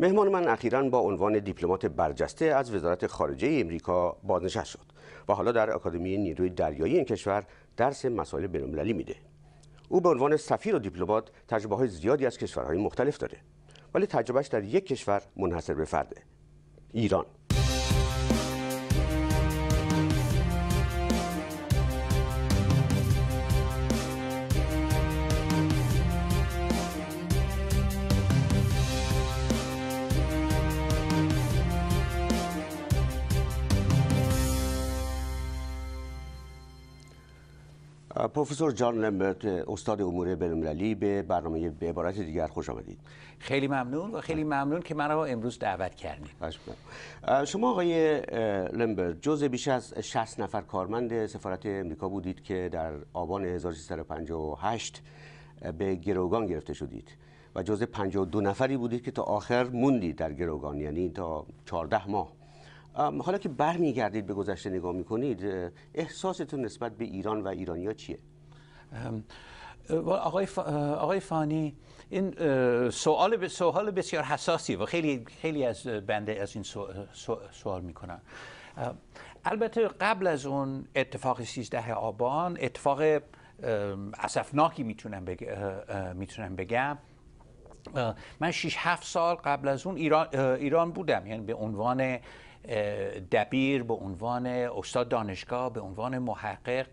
مهمان من اخیرا با عنوان دیپلمات برجسته از وزارت خارجه امریکا بازنشست شد و حالا در اکادمی نیروی دریایی این کشور درس مسائل بین‌المللی میده. او به عنوان سفیر و دیپلمات تجربه های زیادی از کشورهای مختلف داره ولی تجربهش در یک کشور منحصر به فرده ایران پروفسور جان لمبرت استاد امور بین‌المللی به برنامه به عبارت دیگر خوش آمدید خیلی ممنون و خیلی ممنون که مرا امروز دعوت کردید شما آقای لمبرت جزء بیش از 60 نفر کارمند سفارت امریکا بودید که در آبان 1358 به گروگان گرفته شدید و جزء 52 نفری بودید که تا آخر موندید در گروگان یعنی تا 14 ماه حالا که برمیگردید به گذشته نگاه میکنید احساستون نسبت به ایران و ایرانیا چیه؟ آقای, آقای فانی این سوال به سوال بسیار حساسی و خیلی خیلی از بنده از این سوال میکنن البته قبل از اون اتفاق 13 آبان اتفاق اسفناکی میتونم میتونم بگم من 6 7 سال قبل از اون ایران, ایران بودم یعنی به عنوان دبیر به عنوان استاد دانشگاه به عنوان محقق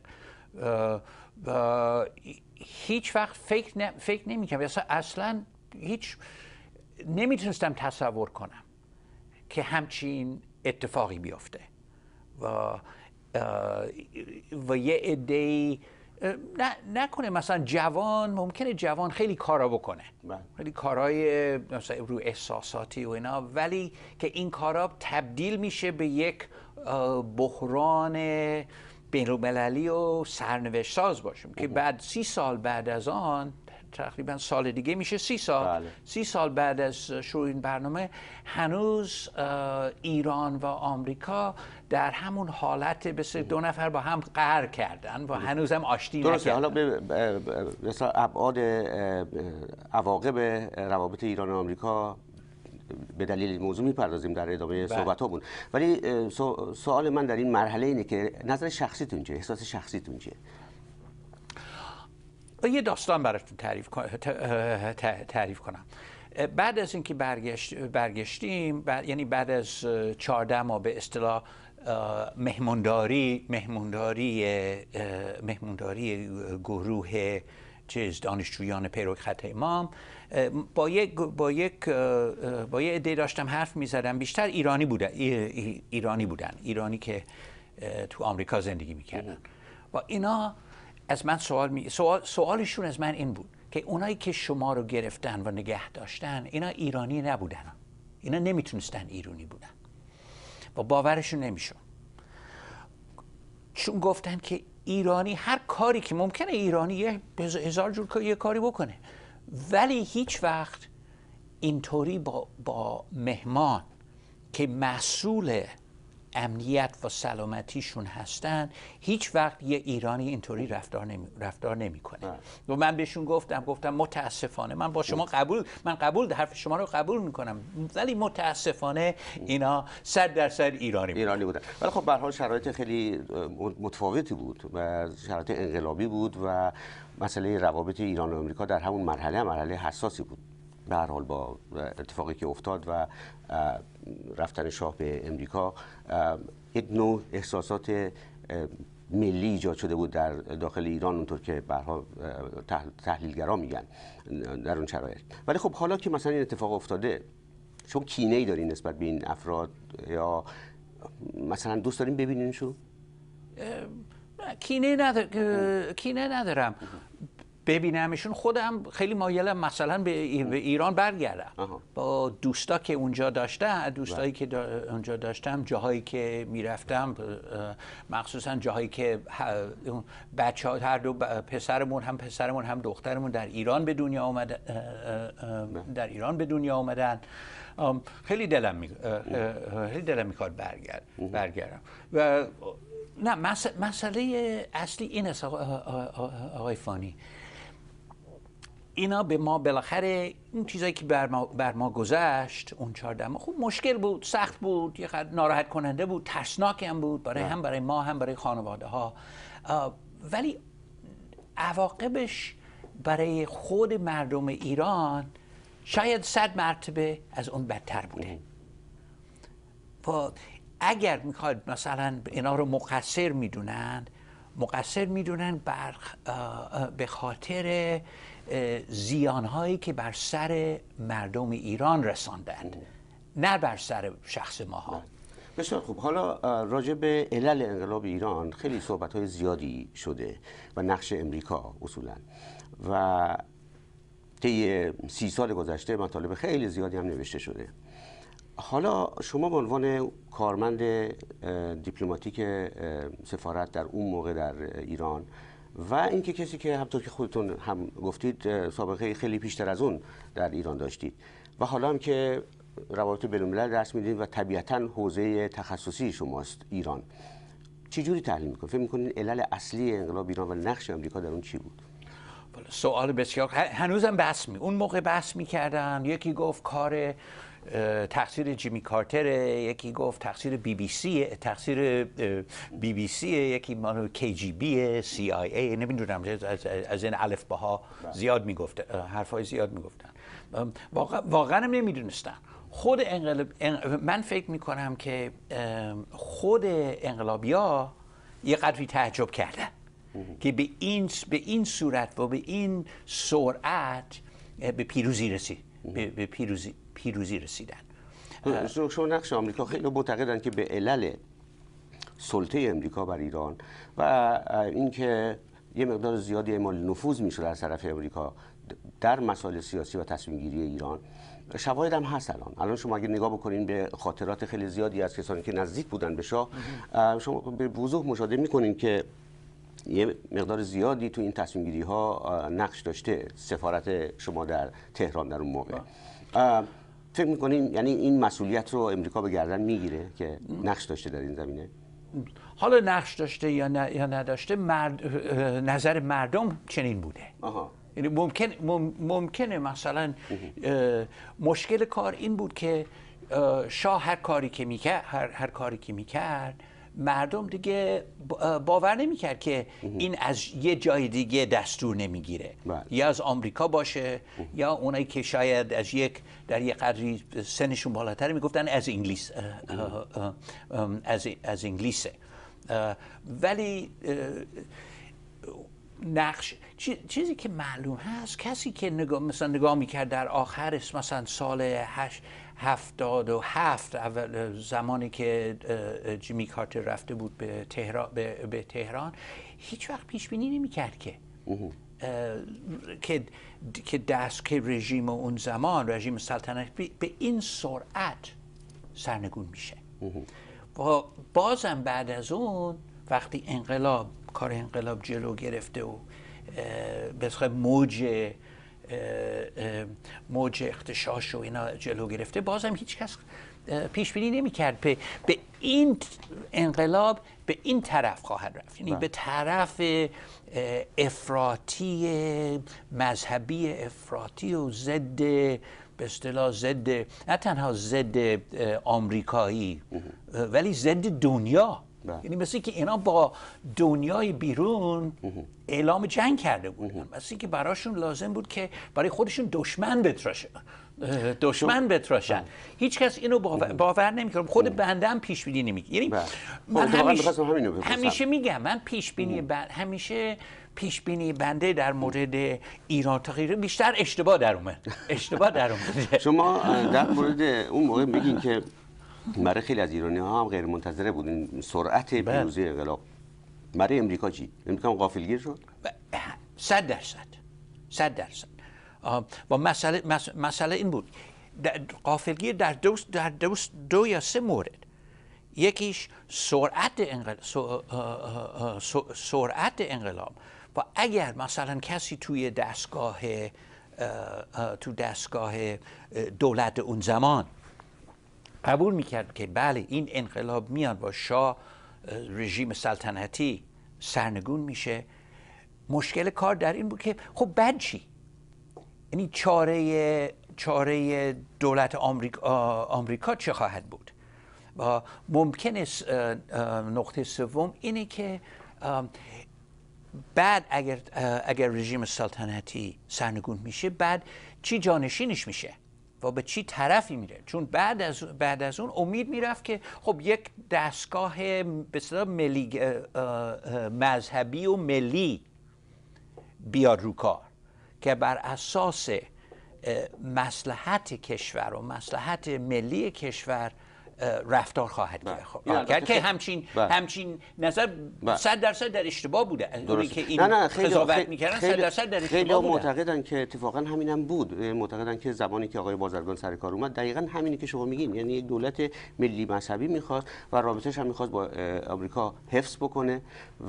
هیچ وقت فکر, ن... فکر اصلا هیچ نمیتونستم تصور کنم که همچین اتفاقی بیفته و و یه عده نه نکنه مثلا جوان ممکنه جوان خیلی کارا بکنه بله. خیلی کارهای مثلا رو احساساتی و اینا ولی که این کارا تبدیل میشه به یک بحران بین و سرنوشت ساز باشیم که بعد سی سال بعد از آن تقریبا سال دیگه میشه سی سال بله. سی سال بعد از شروع این برنامه هنوز ایران و آمریکا در همون حالت بسیار دو نفر با هم قهر کردن و هنوز هم آشتی درسته حالا به ابعاد عواقب روابط ایران و آمریکا به دلیل این موضوع میپردازیم در ادامه بله. صحبت بود ولی سوال من در این مرحله اینه که نظر شخصیتون چیه احساس شخصیتون چیه یه داستان براتون تعریف, کنم بعد از اینکه برگشتیم یعنی بعد از چهارده ماه به اصطلاح مهمونداری مهمونداری مهمونداری گروه چیز دانشجویان پیروک خط امام با یک با یک با یه عده داشتم حرف میزدم بیشتر ایرانی بودن ایرانی بودن ایرانی که تو آمریکا زندگی میکردن و خب. اینا از من سوال می... سوال... سوالشون از من این بود که اونایی که شما رو گرفتن و نگه داشتن اینا ایرانی نبودن اینا نمیتونستن ایرانی بودن و باورشون نمیشون چون گفتن که ایرانی هر کاری که ممکنه ایرانی یه هزار جور یه کاری بکنه ولی هیچ وقت اینطوری با, با مهمان که مسئول امنیت و سلامتیشون هستن هیچ وقت یه ایرانی اینطوری رفتار نمی... رفتار نمیکنه و من بهشون گفتم گفتم متاسفانه من با شما خب. قبول من قبول حرف شما رو قبول میکنم ولی متاسفانه اینا صد درصد ایرانی بودن. ایرانی بودن ولی خب به شرایط خیلی متفاوتی بود و شرایط انقلابی بود و مسئله روابط ایران و آمریکا در همون مرحله مرحله حساسی بود به هر حال با اتفاقی که افتاد و رفتن شاه به امریکا یک نوع احساسات ملی ایجاد شده بود در داخل ایران اونطور که برها تحلیلگرا میگن در اون شرایط ولی خب حالا که مثلا این اتفاق افتاده شما کینه ای دارین نسبت به این افراد یا مثلا دوست دارین شو؟ کینه ندارم ببینمشون خودم خیلی مایلم مثلا به خب. ایران برگردم با دوستا که اونجا داشتم دوستایی بله. که اونجا داشتم جاهایی که میرفتم مخصوصا جاهایی که بچه ها هر دو پسرمون هم پسرمون هم دخترمون در ایران به دنیا آمدن بله. در ایران به دنیا آمدن خیلی دلم می... خیلی دلم میخواد برگرد برگردم و نه مسئله اصلی این است آقای فانی اینا به ما بالاخره اون چیزایی که بر ما, گذشت اون چهار ما خوب مشکل بود سخت بود یه ناراحت کننده بود ترسناک هم بود برای بله. هم برای ما هم برای خانواده ها ولی عواقبش برای خود مردم ایران شاید صد مرتبه از اون بدتر بوده و خب، اگر میخواد مثلا اینا رو مقصر میدونند مقصر میدونن به خاطر زیانهایی که بر سر مردم ایران رساندند نه بر سر شخص ماها بسیار خوب حالا راجع به علل انقلاب ایران خیلی صحبت های زیادی شده و نقش امریکا اصولا و طی سی سال گذشته مطالب خیلی زیادی هم نوشته شده حالا شما به عنوان کارمند دیپلماتیک سفارت در اون موقع در ایران و اینکه کسی که همطور که خودتون هم گفتید سابقه خیلی بیشتر از اون در ایران داشتید و حالا هم که روابط بین‌الملل درس میدید و طبیعتا حوزه تخصصی شماست ایران چجوری تحلیل میکنید فکر میکنین علل اصلی انقلاب ایران و نقش آمریکا در اون چی بود بله، سوال بسیار هنوزم بحث می اون موقع بحث میکردن یکی گفت کار تقصیر جیمی کارتر یکی گفت تقصیر بی بی سی تقصیر بی بی سی یکی مانو کی جی بی سی آی ای نمیدونم از این الف باها زیاد میگفت حرفای زیاد میگفتن واقعا واقعا نمیدونستن خود انقلاب من فکر می کنم که خود انقلابیا یه قدری تعجب کردن که به این به این صورت و به این سرعت به پیروزی رسید به پیروزی پیروزی رسیدن شما نقش آمریکا خیلی معتقدن که به علل سلطه امریکا بر ایران و اینکه یه مقدار زیادی اعمال نفوذ میشه از طرف امریکا در مسائل سیاسی و تصمیم گیری ایران شواهد هم هست الان الان شما اگه نگاه بکنین به خاطرات خیلی زیادی از کسانی که نزدیک بودن به شاه شما به وضوح مشاهده میکنین که یه مقدار زیادی تو این تصمیم گیری ها نقش داشته سفارت شما در تهران در اون موقع بله. فکر می‌کنین یعنی این مسئولیت رو امریکا به گردن میگیره که نقش داشته در این زمینه حالا نقش داشته یا, یا نداشته نظر مردم چنین بوده آها. یعنی ممکن... ممکنه مثلا مشکل کار این بود که شاه هر کاری که میکرد هر, هر کاری که میکرد مردم دیگه باور نمیکرد که این از یه جای دیگه دستور نمیگیره بله. یا از آمریکا باشه یا اونایی که شاید از یک در یه قدری سنشون بالاتر میگفتن از انگلیس از, انگلیسه ولی نقش چیزی که معلوم هست کسی که نگاه مثلا نگاه میکرد در آخر مثلا سال 8 هفتاد و هفت اول زمانی که جیمی کارتر رفته بود به تهران, به تهران هیچ وقت پیش بینی نمی کرد که که که دست که رژیم اون زمان رژیم سلطنت به این سرعت سرنگون میشه و بازم بعد از اون وقتی انقلاب کار انقلاب جلو گرفته و به موج موج اختشاش و اینا جلو گرفته بازم هیچ کس پیش بینی نمی کرد به, به این انقلاب به این طرف خواهد رفت یعنی بله. به طرف افراطی مذهبی افراطی و ضد به اصطلاح ضد نه تنها ضد آمریکایی ولی ضد دنیا بله. یعنی مثل که اینا با دنیای بیرون اعلام جنگ کرده بودن مثل که براشون لازم بود که برای خودشون دشمن بتراشن دشمن بتراشن بله. هیچ کس اینو باور, باور نمیکنه خود بنده هم پیش بینی نمی یعنی بله. من خب، همیشه, همیشه میگم من پیش بینی همیشه پیش بینی بنده در مورد ایران تغییر بیشتر اشتباه در اومد اشتباه در اومد شما در مورد اون موقع میگین که برای خیلی از ایرانی ها هم غیر منتظره بود این سرعت بله. پیروزی انقلاب برای امریکا چی امریکا هم غافلگیر شد صد درصد صد درصد و مسئله مسئله این بود قافلگیر در دو, در دو یا سه مورد یکیش سرعت انقلاب سرعت انقلاب و اگر مثلا کسی توی دستگاه تو دستگاه دولت اون زمان قبول میکرد که بله این انقلاب میاد با شاه رژیم سلطنتی سرنگون میشه مشکل کار در این بود که خب بعد چی یعنی چاره چاره دولت آمریکا, آمریکا چه خواهد بود و ممکن نقطه سوم اینه که بعد اگر اگر رژیم سلطنتی سرنگون میشه بعد چی جانشینش میشه و به چی طرفی میره چون بعد از, بعد از اون امید میرفت که خب یک دستگاه به ملی مذهبی و ملی بیاد رو کار که بر اساس مسلحت کشور و مسلحت ملی کشور رفتار خواهد بله. کرد که خب، همچین بره. همچین نظر 100 بله. درصد در اشتباه بوده درست. که این نه نه خیلی قضاوت میکردن 100 درصد در خیلی معتقدن که اتفاقا همینم بود معتقدن که زمانی که آقای بازرگان سر کار اومد دقیقا همینی که شما میگین یعنی یک دولت ملی مذهبی میخواست و رابطش هم میخواست با آمریکا حفظ بکنه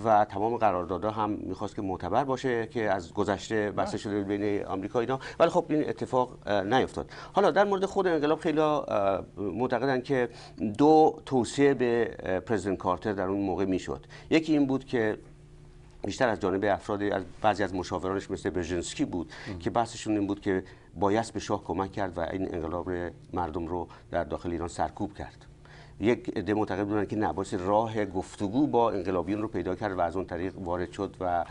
و تمام قراردادها هم میخواست که معتبر باشه که از گذشته بسته بله. شده بین آمریکا اینا ولی خب این اتفاق نیفتاد حالا در مورد خود انقلاب خیلی معتقدن که دو توصیه به پرزیدنت کارتر در اون موقع میشد یکی این بود که بیشتر از جانب افراد از بعضی از مشاورانش مثل برژنسکی بود که بحثشون این بود که بایست به شاه کمک کرد و این انقلاب مردم رو در داخل ایران سرکوب کرد یک عده معتقد بودن که نباس راه گفتگو با انقلابیون رو پیدا کرد و از اون طریق وارد شد و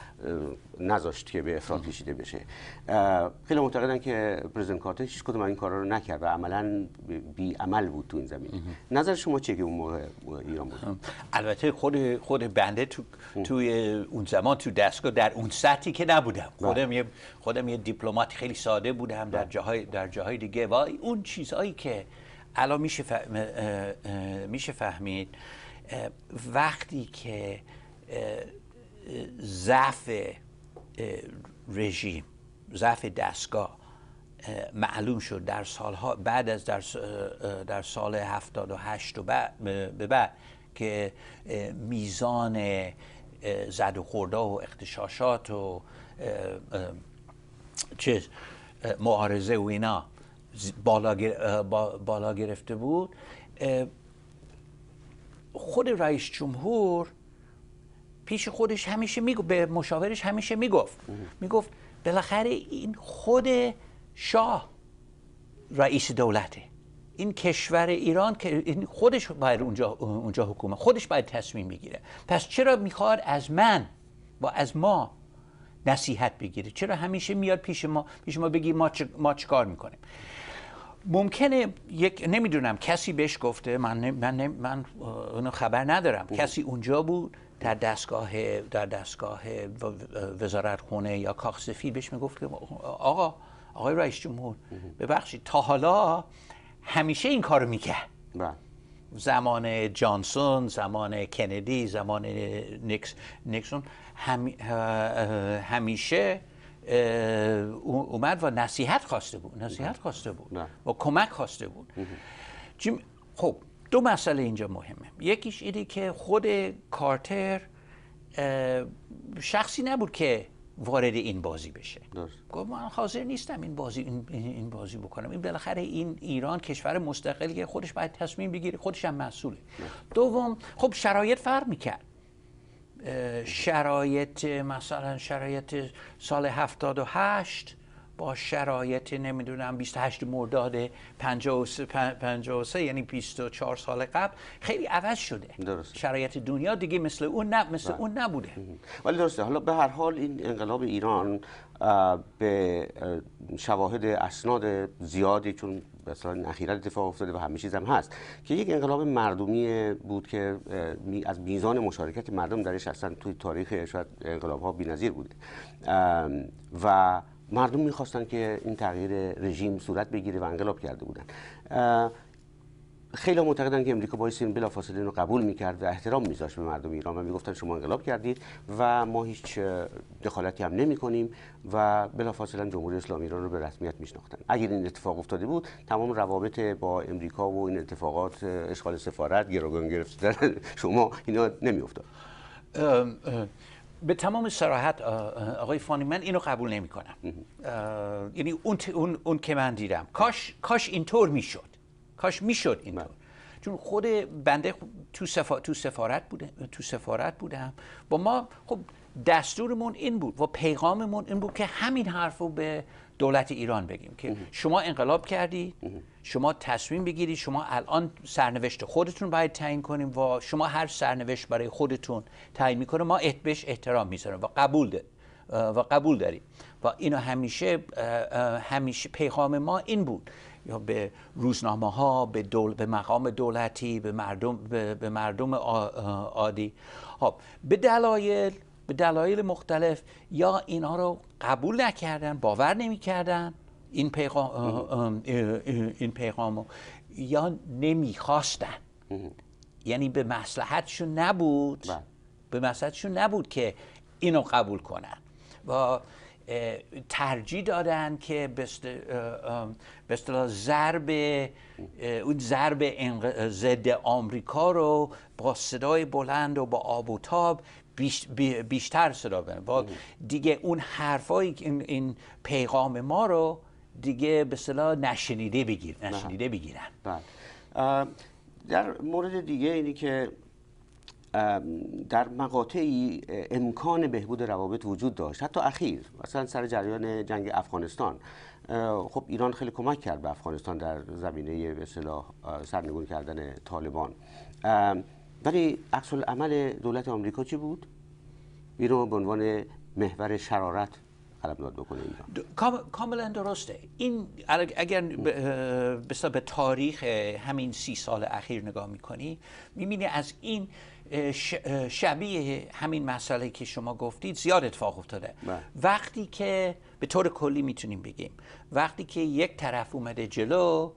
نذاشت که به افراد کشیده بشه خیلی معتقدن که پرزیدنت کارتر هیچ کدوم این کارا رو نکرد و عملا بی عمل بود تو این زمین نظر شما چیه که اون موقع ایران بود البته خود خود بنده تو توی اون زمان تو دستگاه در اون سطحی که نبودم بله. خودم یه خودم یه دیپلمات خیلی ساده بودم در بله. جاهای در جاهای دیگه و اون چیزهایی که الان میشه, میشه فهمید وقتی که ضعف رژیم ضعف دستگاه معلوم شد در سالها بعد از در, سال 78 و به بعد که میزان زد و خورده و اختشاشات و چیز معارضه و اینا بالا, بالا گرفته بود خود رئیس جمهور پیش خودش همیشه میگو به مشاورش همیشه میگفت میگفت بالاخره این خود شاه رئیس دولته این کشور ایران که خودش باید اونجا اونجا حکومه خودش باید تصمیم بگیره پس چرا میخواد از من و از ما نصیحت بگیره چرا همیشه میاد پیش ما پیش ما بگی ما چه ما میکنیم ممکنه یک نمیدونم کسی بهش گفته من من من اونو خبر ندارم بله. کسی اونجا بود در دستگاه در دستگاه وزارت خونه یا کاخ سفید بهش میگفت آقا آقای رئیس جمهور ببخشید تا حالا همیشه این کارو میکرد بله. زمان جانسون زمان کندی زمان نکسون نیکسون همیشه اومد و نصیحت خواسته بود نصیحت خواسته بود و کمک خواسته بود خب دو مسئله اینجا مهمه یکیش اینه که خود کارتر شخصی نبود که وارد این بازی بشه گفت من حاضر نیستم این بازی این, بازی بکنم این بالاخره این ایران کشور مستقلی که خودش باید تصمیم بگیره خودش هم مسئوله دوم خب شرایط فرق میکرد شرایط مثلا شرایط سال 78 با شرایط نمیدونم 28 مرداد 53 یعنی 24 سال قبل خیلی عوض شده شرایط دنیا دیگه مثل اون مثل بله. اون نبوده ولی درسته حالا به هر حال این انقلاب ایران به شواهد اسناد زیادی چون مثلا اخیرا اتفاق افتاده و همه چیز هم هست که یک انقلاب مردمی بود که از میزان مشارکت مردم درش اصلا توی تاریخ شاید انقلاب ها بی‌نظیر بوده و مردم میخواستن که این تغییر رژیم صورت بگیره و انقلاب کرده بودن خیلی معتقدن که امریکا باعث این بلافاصله رو قبول میکرد و احترام میذاشت به مردم ایران و میگفتن شما انقلاب کردید و ما هیچ دخالتی هم نمی و بلافاصله جمهوری اسلامی ایران رو به رسمیت میشناختن اگر این اتفاق افتاده بود تمام روابط با امریکا و این اتفاقات اشغال سفارت گروگان گرفتن شما اینا نمیافتاد به تمام سراحت آقای فانی من اینو قبول نمیکنم. یعنی اون, اون, اون که من دیدم کاش, کاش اینطور میشد کاش میشد اینطور بله. چون خود بنده خب تو, سفا... تو سفارت بوده تو سفارت بودم با ما خب دستورمون این بود و پیغاممون این بود که همین حرف رو به دولت ایران بگیم که شما انقلاب کردی شما تصمیم بگیرید شما الان سرنوشت خودتون باید تعیین کنیم و شما هر سرنوشت برای خودتون تعیین میکنه ما بهش احترام میذاریم و قبول ده. و قبول داریم و اینو همیشه همیشه پیغام ما این بود یا به روزنامه ها به, دول، به مقام دولتی به مردم, به, مردم عادی خب به دلایل به دلایل مختلف یا اینها رو قبول نکردن باور نمیکردن این پیغام این پیغامو یا نمیخواستن یعنی به مصلحتشون نبود بله. به مصلحتشون نبود که اینو قبول کنن و ترجیح دادن که به اصطلاح ضرب اون ضرب ضد آمریکا رو با صدای بلند و با آب و تاب بیشتر صدا بدن. با دیگه اون حرفایی این, این پیغام ما رو دیگه به صلاح نشنیده بگیر بله. نشنیده بگیرن بله. در مورد دیگه اینی که در مقاطعی امکان بهبود روابط وجود داشت حتی اخیر مثلا سر جریان جنگ افغانستان خب ایران خیلی کمک کرد به افغانستان در زمینه به اصطلاح سرنگون کردن طالبان ولی عکس عمل دولت آمریکا چی بود ایران به عنوان محور شرارت قلمداد بکنه ایران کاملا درسته این اگر به تاریخ همین سی سال اخیر نگاه میکنی میبینی از این شبیه همین مسئله که شما گفتید زیاد اتفاق افتاده بله. وقتی که به طور کلی میتونیم بگیم وقتی که یک طرف اومده جلو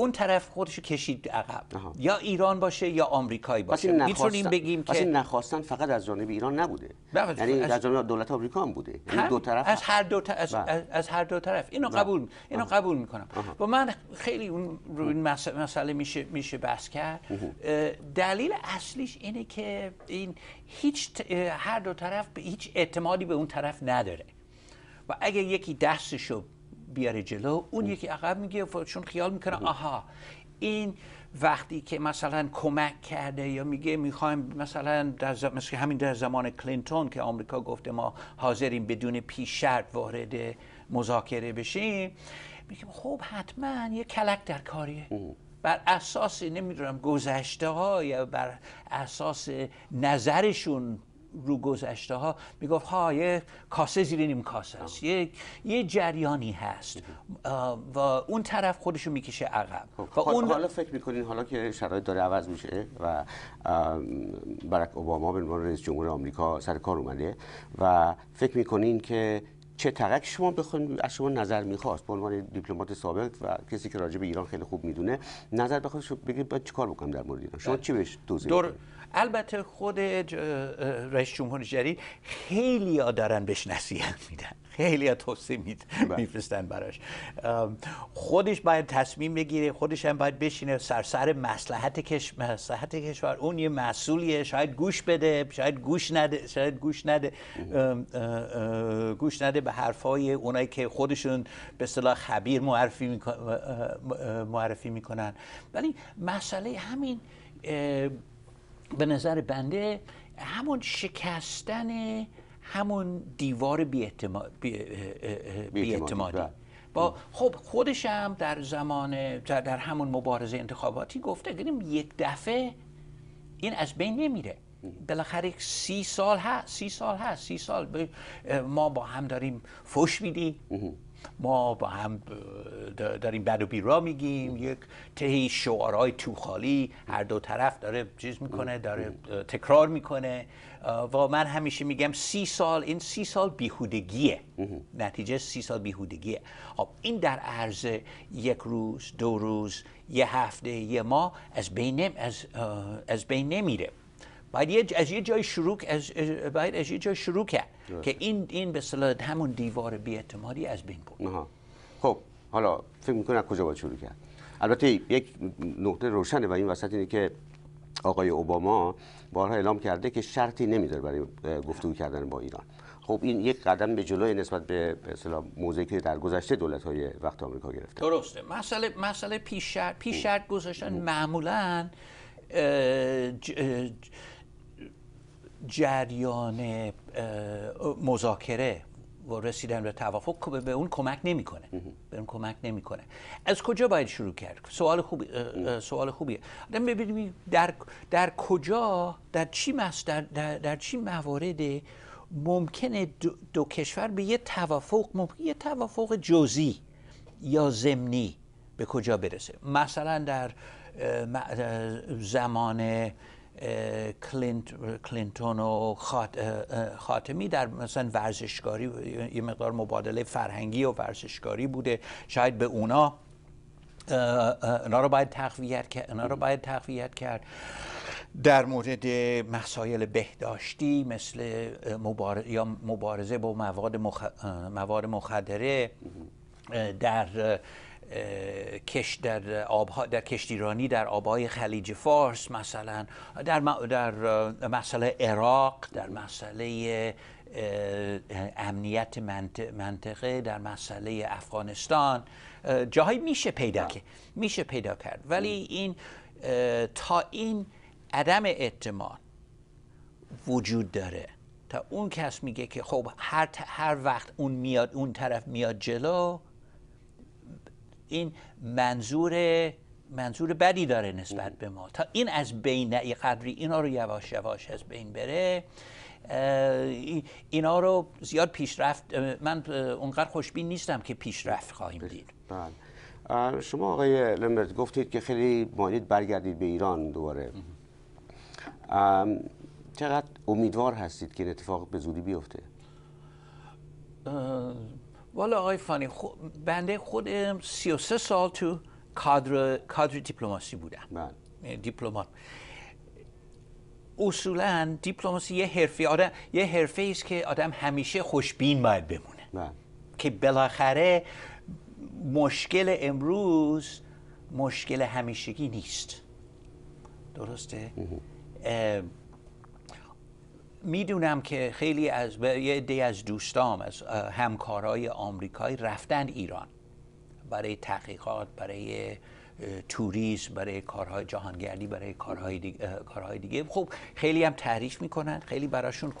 اون طرف خودشو کشید عقب یا ایران باشه یا آمریکایی باشه میتونیم بگیم که این نخواستن فقط از جانب ایران نبوده بله، یعنی از جانب دولت آمریکا هم بوده یعنی هم دو طرف از هر دو, بله. از... از هر دو طرف اینو بله. قبول اینو قبول میکنم و من خیلی اون این مسئله میشه میشه بحث کرد دلیل اصلیش اینه که این هیچ هر دو طرف هیچ اعتمادی به اون طرف نداره و اگه یکی دستشو بیاره جلو اون یکی عقب میگه چون خیال میکنه آها این وقتی که مثلا کمک کرده یا میگه میخوایم مثلا در زم... مثل همین در زمان کلینتون که آمریکا گفته ما حاضریم بدون پیش وارد مذاکره بشیم میگم خب حتما یه کلک در کاریه بر اساس نمیدونم گذشته ها یا بر اساس نظرشون رو گذشته ها میگفت ها یه کاسه زیر نیم کاسه است یه،, یه جریانی هست و اون طرف رو میکشه عقب خب، و اون حالا فکر میکنین حالا که شرایط داره عوض میشه و برک اوباما به عنوان رئیس جمهور آمریکا سر کار اومده و فکر میکنین که چه ترک شما بخواید از شما نظر میخواست به عنوان دیپلمات سابق و کسی که راجع به ایران خیلی خوب میدونه نظر بخواد بگید باید چیکار بکنم در مورد ایران شما بله. چی بهش توضیح البته خود رئیس جمهور جدید خیلی ها دارن بهش نصیحت میدن خیلی ها توصیه میفرستن بله. براش خودش باید تصمیم بگیره خودش هم باید بشینه سرسر مسلحت, کش... کشور اون یه مسئولیه شاید گوش بده شاید گوش نده شاید گوش نده گوش نده به حرفای اونایی که خودشون به صلاح خبیر معرفی میکن... معرفی میکنن ولی مسئله همین به نظر بنده همون شکستن همون دیوار بیاعتمادی بی بله. با خب خودش هم در زمان در, همون مبارزه انتخاباتی گفته گفتیم یک دفعه این از بین نمیره بالاخره سی سال هست سی سال هست سی سال ما با هم داریم فش میدیم ما با هم داریم بد و بیرا میگیم یک تهی شعارهای توخالی هر دو طرف داره چیز میکنه داره تکرار میکنه و من همیشه میگم سی سال این سی سال بیهودگیه نتیجه سی سال بیهودگیه خب این در عرض یک روز دو روز یه هفته یه ماه از از بین نمیره باید از یه جای شروع از باید از یه جای شروع کرد که این این به همون دیوار اعتمادی از بین برد خب حالا فکر میکنم کجا باید شروع کرد البته یک نقطه روشنه و این وسط اینه که آقای اوباما بارها اعلام کرده که شرطی نمیداره برای گفتگو کردن با ایران خب این یک قدم به جلو نسبت به مثلا موضعی که در گذشته دولت های وقت آمریکا گرفته درسته مسئله مسئله پیش شرط پیش خب. شرط گذاشتن خب. معمولا جریان مذاکره و رسیدن به توافق به اون کمک نمیکنه به اون کمک نمیکنه از کجا باید شروع کرد سوال خوبی، سوال خوبیه آدم ببینیم در در کجا در چی در, در, در چی موارد ممکنه دو, کشور به یه توافق یه توافق جزی یا ضمنی به کجا برسه مثلا در زمان کلینتون و خاتمی در مثلا ورزشگاری یه مقدار مبادله فرهنگی و ورزشگاری بوده شاید به اونا اونا رو باید تقویت کرد رو باید تقویت کرد در مورد مسائل بهداشتی مثل یا مبارزه با مواد, مواد مخدره در کش در آبها در کشتیرانی در آبهای خلیج فارس مثلا در در مسئله عراق در مسئله امنیت منطقه در مسئله افغانستان جاهایی میشه پیدا کرد میشه پیدا کرد ولی این تا این عدم اعتماد وجود داره تا اون کس میگه که خب هر, هر وقت اون میاد اون طرف میاد جلو این منظور منظور بدی داره نسبت به ما تا این از بین نعی قدری اینا رو یواش یواش از بین بره اینا رو زیاد پیشرفت من اونقدر خوشبین نیستم که پیشرفت خواهیم بله. دید بله. شما آقای لمبرت گفتید که خیلی مانید برگردید به ایران دوباره چقدر امیدوار هستید که این اتفاق به زودی بیفته والا آقای فانی خو... بنده خود 33 سال تو کادر کادر دیپلماسی بودم بله. یعنی دیپلمات اصولا دیپلماسی یه حرفی، آدم آره، یه حرفه است که آدم همیشه خوشبین باید بمونه بله. که بالاخره مشکل امروز مشکل همیشگی نیست درسته میدونم که خیلی از یه دی از دوستام از همکارای آمریکایی رفتن ایران برای تحقیقات برای توریست برای کارهای جهانگردی برای کارهای دیگه, کارهای دیگه. خب خیلی هم تعریف میکنن خیلی براشون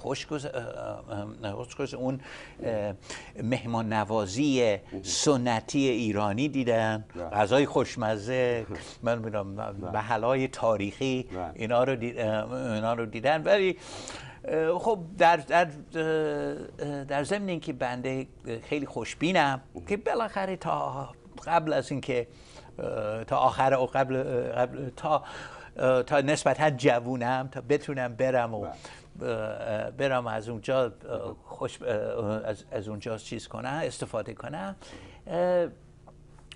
گز... اون مهمان نوازی سنتی ایرانی دیدن غذای خوشمزه من میدونم تاریخی اینا رو, اینا رو دیدن ولی خب در در در ضمن اینکه بنده خیلی خوشبینم که بالاخره تا قبل از اینکه تا آخر و قبل, قبل تا تا نسبتا جوونم تا بتونم برم و بله. برم از اونجا خوش از, از اونجا چیز کنم استفاده کنم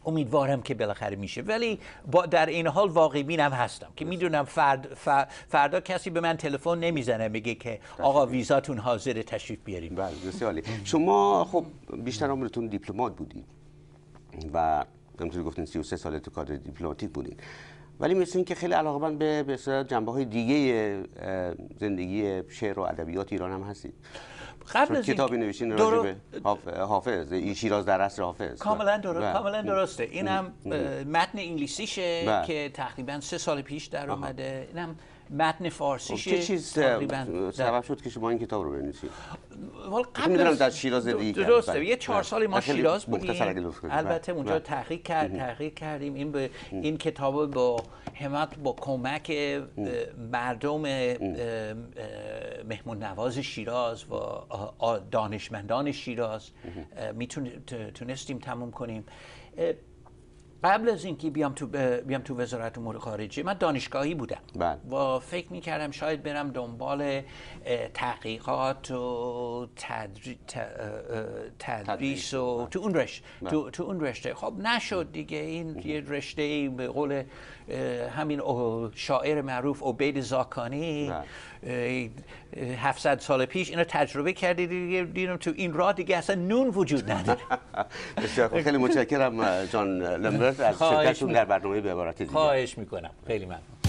امیدوارم که بالاخره میشه ولی با در این حال واقعی بینم هستم که میدونم فرد فردا کسی به من تلفن نمیزنه میگه که آقا ویزاتون حاضر تشریف بیاریم بله بسیار شما خب بیشتر عمرتون دیپلمات بودید و همونطور گفتین 33 سال تو کادر دیپلماتیک بودین ولی مثل اینکه خیلی علاقه به بسیار جنبه های دیگه زندگی شعر و ادبیات ایران هم هستید قبل از کتابی نوشین در... حافظ این شیراز در اصر حافظ کاملا بله. کاملا بله. درسته اینم بله. متن انگلیسیشه که تقریبا سه سال پیش در اومده اینم متن فارسی خب، چه چیز سبب شد که شما این کتاب رو بنویسید والا خب، قبل در شیراز دیگه. درسته بله. یه چهار بله. سالی ما شیراز بودیم البته بله. اونجا تحقیق کرد تحقیق کردیم این به این کتاب با همت با کمک مردم مهمون نواز شیراز و دانشمندان شیراز میتونستیم تموم کنیم قبل از اینکه بیام تو بیام تو وزارت امور خارجه من دانشگاهی بودم بله. و فکر میکردم شاید برم دنبال تحقیقات و تدریس و تو اون رشته بله. تو, تو اون رشته خب نشد دیگه این یه رشته به قول همین شاعر معروف عبید زاکانی 700 بله. سال پیش اینو تجربه کردی دیگه دیدم تو این راه دیگه اصلا نون وجود نداره بسیار خیلی متشکرم جان لمبر از شرکتتون در برنامه به عبارت دیگه خواهش میکنم خیلی ممنون